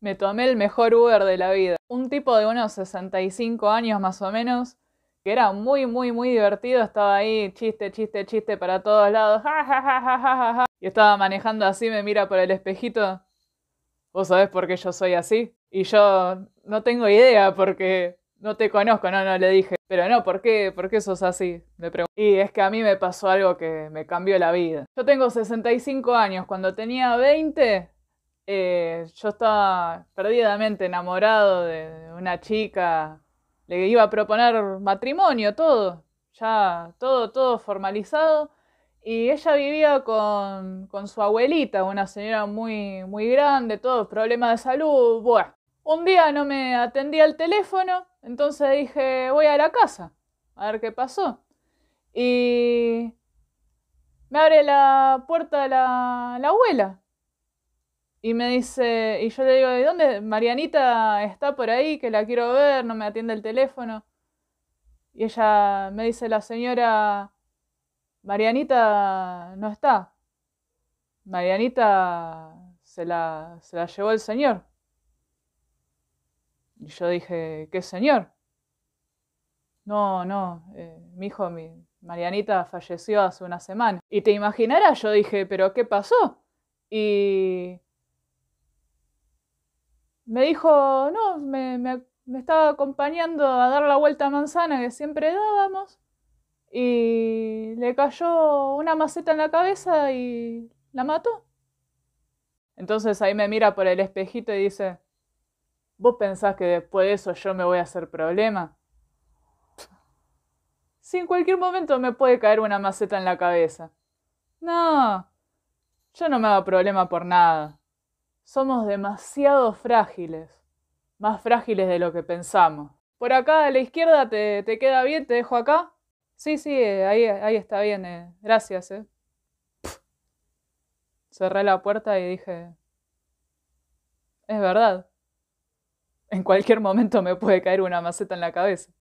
Me tomé el mejor Uber de la vida. Un tipo de unos 65 años más o menos, que era muy, muy, muy divertido. Estaba ahí, chiste, chiste, chiste para todos lados. Y estaba manejando así, me mira por el espejito. ¿Vos sabés por qué yo soy así? Y yo no tengo idea porque no te conozco, no, no le dije. Pero no, ¿por qué, ¿Por qué sos así? Me pregunto. Y es que a mí me pasó algo que me cambió la vida. Yo tengo 65 años, cuando tenía 20 eh, yo estaba perdidamente enamorado de una chica, le iba a proponer matrimonio, todo, ya todo, todo formalizado. Y ella vivía con, su abuelita, una señora muy, muy grande, todos problemas de salud. Bueno, un día no me atendía el teléfono, entonces dije, voy a la casa, a ver qué pasó. Y me abre la puerta la, la abuela. Y me dice, y yo le digo, ¿de dónde? Marianita está por ahí, que la quiero ver, no me atiende el teléfono. Y ella me dice, la señora, Marianita no está. Marianita se la, se la llevó el señor. Y yo dije, ¿qué señor? No, no, eh, mi hijo, mi Marianita falleció hace una semana. Y te imaginarás, yo dije, ¿pero qué pasó? Y me dijo, no, me, estaba acompañando a dar la vuelta a manzana que siempre dábamos y le cayó una maceta en la cabeza y la mató. Entonces ahí me mira por el espejito y dice, ¿vos pensás que después de eso yo me voy a hacer problema? Si en cualquier momento me puede caer una maceta en la cabeza. No, yo no me hago problema por nada somos demasiado frágiles, más frágiles de lo que pensamos. Por acá a la izquierda te, te queda bien, te dejo acá. Sí, sí, ahí, ahí está bien, eh. gracias. Eh. Cerré la puerta y dije, es verdad, en cualquier momento me puede caer una maceta en la cabeza.